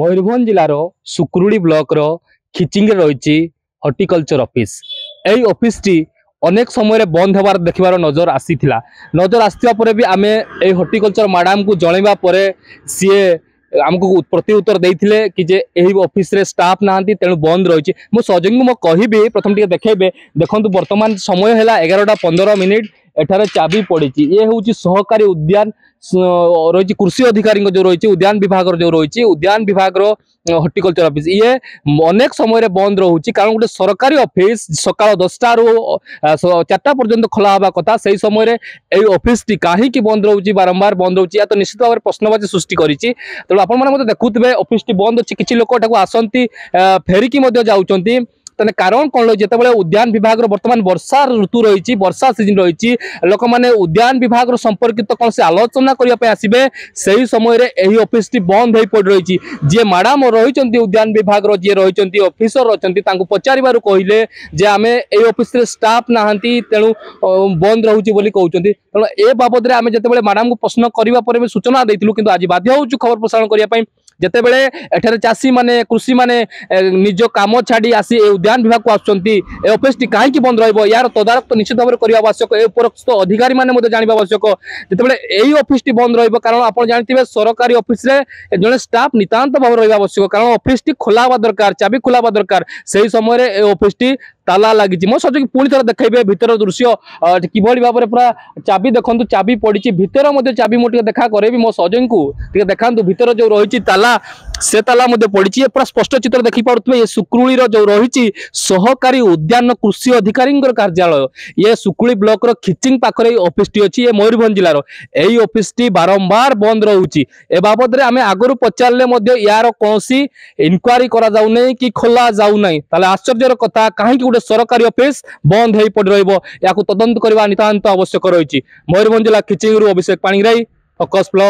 ମୟୂରଭଞ୍ଜ ଜିଲ୍ଲାର ସୁକୁରୁଡ଼ି ବ୍ଲକର ଖିଚିଙ୍ଗରେ ରହିଛି ହର୍ଟିକଲଚର ଅଫିସ୍ ଏହି ଅଫିସ୍ଟି অনেক সময় বন্ধ হবার দেখবার নজর আসিলা নজর আসা পরে বি আমি এই হর্টিকলচর ম্যাডামু জনাইবা পরে সি আমি প্রতি উত্তর দিয়ে কি যে এই অফিসে স্টাফ না তেমন বন্ধ রয়েছে মো সহযোগী মু কহবি প্রথম টিকি দেখবে দেখুন বর্তমান সময় হল এগারোটা পনেরো মিনিট এখানে চাবি পড়িছি ইয়ে হচ্ছে সহকারী উদ্যান রয়েছে কৃষি অধিকারী যে রয়েছে উদ্যান বিভাগর যে রয়েছে উদ্যান বিভাগর হর্টিকলচর অফিস ইয়ে অনেক সময় বন্ধ রয়েছে কারণ গোটে সরকারি অফিস সকাল দশটার চারটা পর্যন্ত খোলা হওয়া কথা সেই সময় এই অফিসটি কাহিকি বন্ধ রয়েছে বারম্বার বন্ধ রয়েছে এত নিশ্চিত ভাবে প্রশ্নবাচী সৃষ্টি করেছে তেমন আপনার দেখুবে অফিসটি বন্ধ অনেক কিছু লোক এটা আসতে ফেরিকি যাচ্ছেন তেমনি কারণ কোণ রয়েছে যেতবে উদ্যান বিভাগের বর্তমান বর্ষা ঋতু রয়েছে বর্ষা সিজন রয়েছে লোক মানে উদ্যান বিভাগের সম্পর্কিত কোণী আলোচনা করা আসবে সেই সময় এই অফিসটি বন্ধ হয়ে পড়ে রয়েছে যে ম্যাডাম রয়েছেন উদ্যান বিভাগের যে রয়েছেন অফিসর অনেক তাঁকু পচারবার কহিলে যে আমি এই অফিসে স্টাফ না তেণু বন্ধ রয়েছে বলে কৌন তেমন এ বাবদে আমি যেতবে ম্যাডামকে প্রশ্ন করা পরে সূচনা দিয়েছিল কিন্তু আজ বাধ্য হচ্ছু খবর প্রসারণ করা যেতবে এঠার চাষী মানে কৃষি মানে নিজ কাম ছাড়ি আসি এই ଉଦ୍ୟାନ ବିଭାଗ ଆସୁଛନ୍ତି ଏ ଅଫିସଟି କାହିଁକି ବନ୍ଦ ରହିବ ଏହାର ତଦାରଖ ନିଶ୍ଚିତ ଭାବରେ କରିବା ଆବଶ୍ୟକ ଏ ଉପରସ୍ଥ ଅଧିକାରୀମାନେ ମଧ୍ୟ ଜାଣିବା ଆବଶ୍ୟକ ଯେତେବେଳେ ଏଇ ଅଫିସଟି ବନ୍ଦ ରହିବ କାରଣ ଆପଣ ଜାଣିଥିବେ ସରକାରୀ ଅଫିସରେ ଜଣେ ଷ୍ଟାଫ୍ ନିତାନ୍ତ ଭାବରେ ରହିବା ଆବଶ୍ୟକ କାରଣ ଅଫିସଟି ଖୋଲା ହେବା ଦରକାର ଚାବି ଖୋଲା ହେବା ଦରକାର ସେହି ସମୟରେ ଏ ଅଫିସଟି ତାଲା ଲାଗିଛି ମୋ ସଜକି ପୁଣି ଥରେ ଦେଖାଇବେ ଭିତର ଦୃଶ୍ୟ କିଭଳି ଭାବରେ ପୁରା ଚାବି ଦେଖନ୍ତୁ ଚାବି ପଡ଼ିଛି ଭିତର ମଧ୍ୟ ଚାବି ମୁଁ ଟିକେ ଦେଖା କରେଇବି ମୋ ସଜଙ୍କୁ ଟିକେ ଦେଖାନ୍ତୁ ଭିତର ଯେଉଁ ରହିଛି ତାଲା ସେ ତାଲା ମଧ୍ୟ ପଡ଼ିଛି ଏ ପୁରା ସ୍ପଷ୍ଟ ଚିତ୍ର ଦେଖିପାରୁଥିବେ ଏ ସୁକୁଳିର ଯେଉଁ ରହିଛି ସହକାରୀ ଉଦ୍ୟାନ କୃଷି ଅଧିକାରୀଙ୍କର କାର୍ଯ୍ୟାଳୟ ଇଏ ସୁକୁଳି ବ୍ଲକର ଖିଚିଂ ପାଖରେ ଏଇ ଅଫିସଟି ଅଛି ଏ ମୟୂରଭଞ୍ଜ ଜିଲ୍ଲାର ଏଇ ଅଫିସଟି ବାରମ୍ବାର ବନ୍ଦ ରହୁଛି ଏ ବାବଦରେ ଆମେ ଆଗରୁ ପଚାରିଲେ ମଧ୍ୟ ଏହାର କୌଣସି ଇନକ୍ୱାରି କରାଯାଉନାହିଁ କି ଖୋଲା ଯାଉନାହିଁ ତାହେଲେ ଆଶ୍ଚର୍ଯ୍ୟର କଥା କାହିଁକି ଗୋଟେ ସରକାରୀ ଅଫିସ ବନ୍ଦ ହୋଇପଡ଼ି ରହିବ ଏହାକୁ ତଦନ୍ତ କରିବା ନିତାନ୍ତ ଆବଶ୍ୟକ ରହିଛି ମୟୂରଭଞ୍ଜ ଜିଲ୍ଲା ଖିଚିଙ୍ଗରୁ ଅଭିଷେକ ପାଣିଗ୍ରାହୀ ଫୋକସ୍ ପ୍ଲସ୍